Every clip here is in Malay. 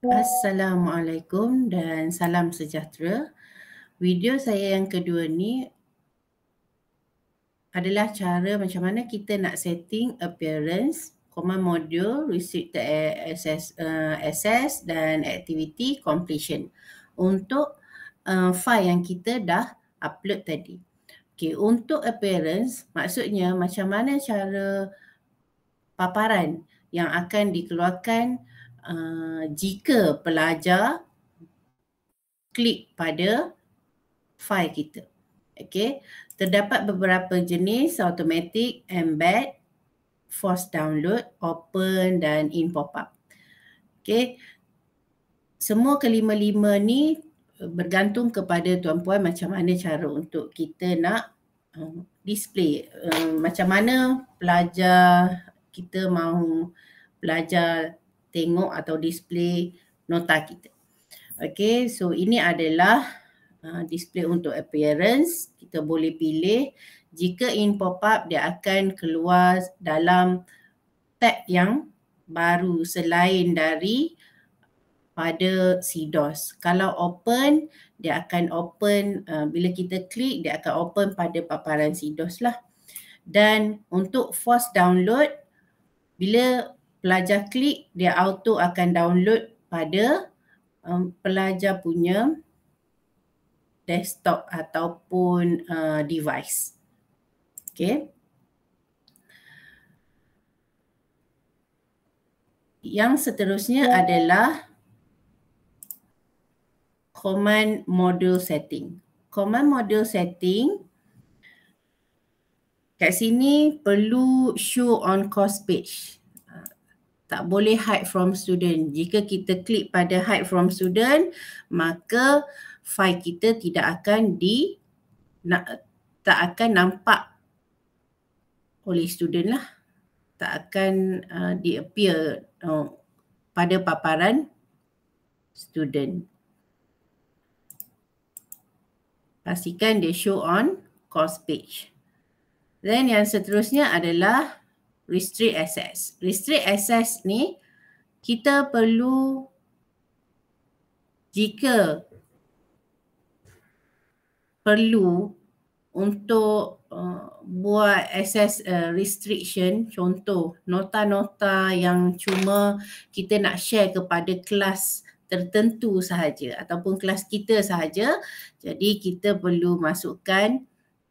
Assalamualaikum dan salam sejahtera. Video saya yang kedua ni adalah cara macam mana kita nak setting appearance comma module restricted access, uh, eh, access dan activity completion untuk uh, file yang kita dah upload tadi. Okay, untuk appearance maksudnya macam mana cara paparan yang akan dikeluarkan uh, jika pelajar klik pada file kita. Okay. Terdapat beberapa jenis automatic, embed, force download, open dan in pop-up. Okay. Semua kelima-lima ni bergantung kepada tuan-puan macam mana cara untuk kita nak um, display. Um, macam mana pelajar kita mahu belajar tengok atau display nota kita. Okay, so ini adalah uh, display untuk appearance. Kita boleh pilih. Jika in pop-up, dia akan keluar dalam tab yang baru selain dari pada CDOS. Kalau open, dia akan open uh, bila kita klik, dia akan open pada paparan CDOS lah. Dan untuk force download, bila pelajar klik dia auto akan download pada um, pelajar punya desktop ataupun uh, device. Okay. Yang seterusnya adalah command module setting. Command module setting kat sini perlu show on course page tak boleh hide from student. Jika kita klik pada hide from student, maka file kita tidak akan di nak tak akan nampak oleh student lah. Tak akan uh, di appear uh, pada paparan student. Pastikan dia show on course page. Then yang seterusnya adalah restrict access. Restrict access ni kita perlu jika perlu untuk uh, buat access uh, restriction contoh nota-nota yang cuma kita nak share kepada kelas tertentu sahaja ataupun kelas kita sahaja jadi kita perlu masukkan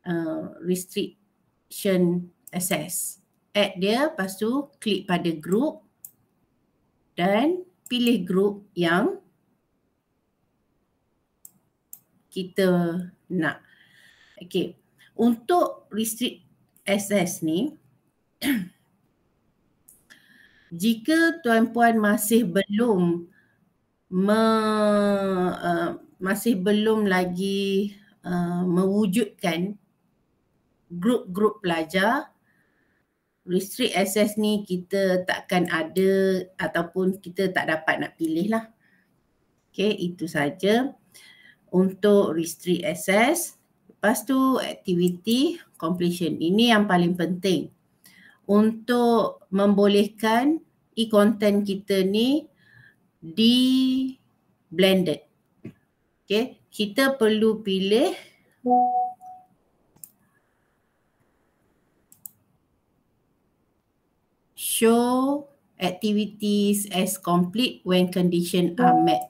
uh, restriction access add dia lepas tu klik pada group dan pilih group yang kita nak. Okay, Untuk restrict access ni jika tuan puan masih belum me, uh, masih belum lagi uh, mewujudkan grup-grup pelajar -grup restrict access ni kita takkan ada ataupun kita tak dapat nak pilih lah. Okay, itu saja untuk restrict access. Lepas tu activity completion. Ini yang paling penting. Untuk membolehkan e-content kita ni di blended. Okay, kita perlu pilih show activities as complete when condition are met.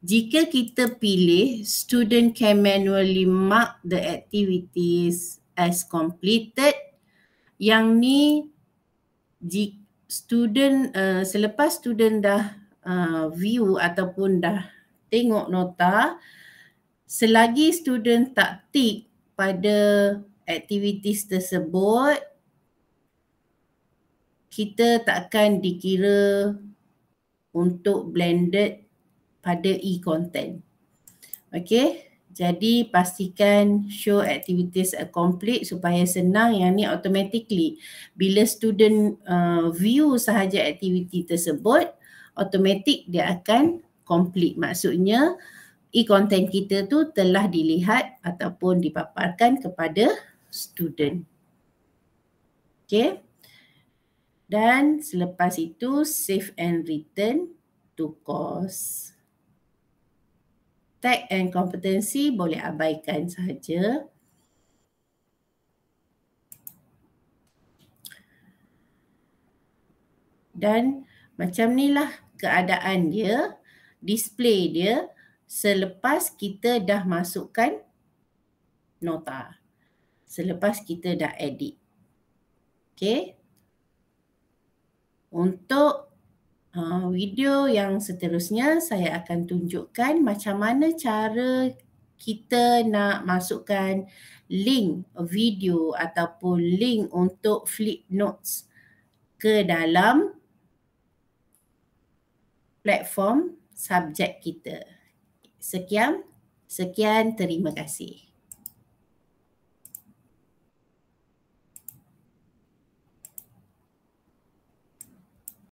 Jika kita pilih, student can manually mark the activities as completed. Yang ni, student uh, selepas student dah uh, view ataupun dah tengok nota, selagi student tak tick pada activities tersebut, kita takkan dikira untuk blended pada e-content. Okay, jadi pastikan show activities are complete supaya senang yang ni automatically bila student uh, view sahaja aktiviti tersebut automatic dia akan complete. Maksudnya e-content kita tu telah dilihat ataupun dipaparkan kepada student. Okay dan selepas itu save and return to course. Tag and competency boleh abaikan sahaja. Dan macam ni lah keadaan dia, display dia selepas kita dah masukkan nota. Selepas kita dah edit. Okay. Untuk uh, video yang seterusnya saya akan tunjukkan macam mana cara kita nak masukkan link video ataupun link untuk flip notes ke dalam platform subjek kita. Sekian, sekian terima kasih.